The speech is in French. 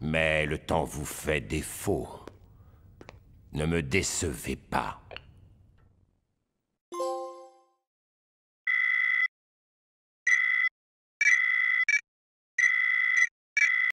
Mais le temps vous fait défaut. Ne me décevez pas.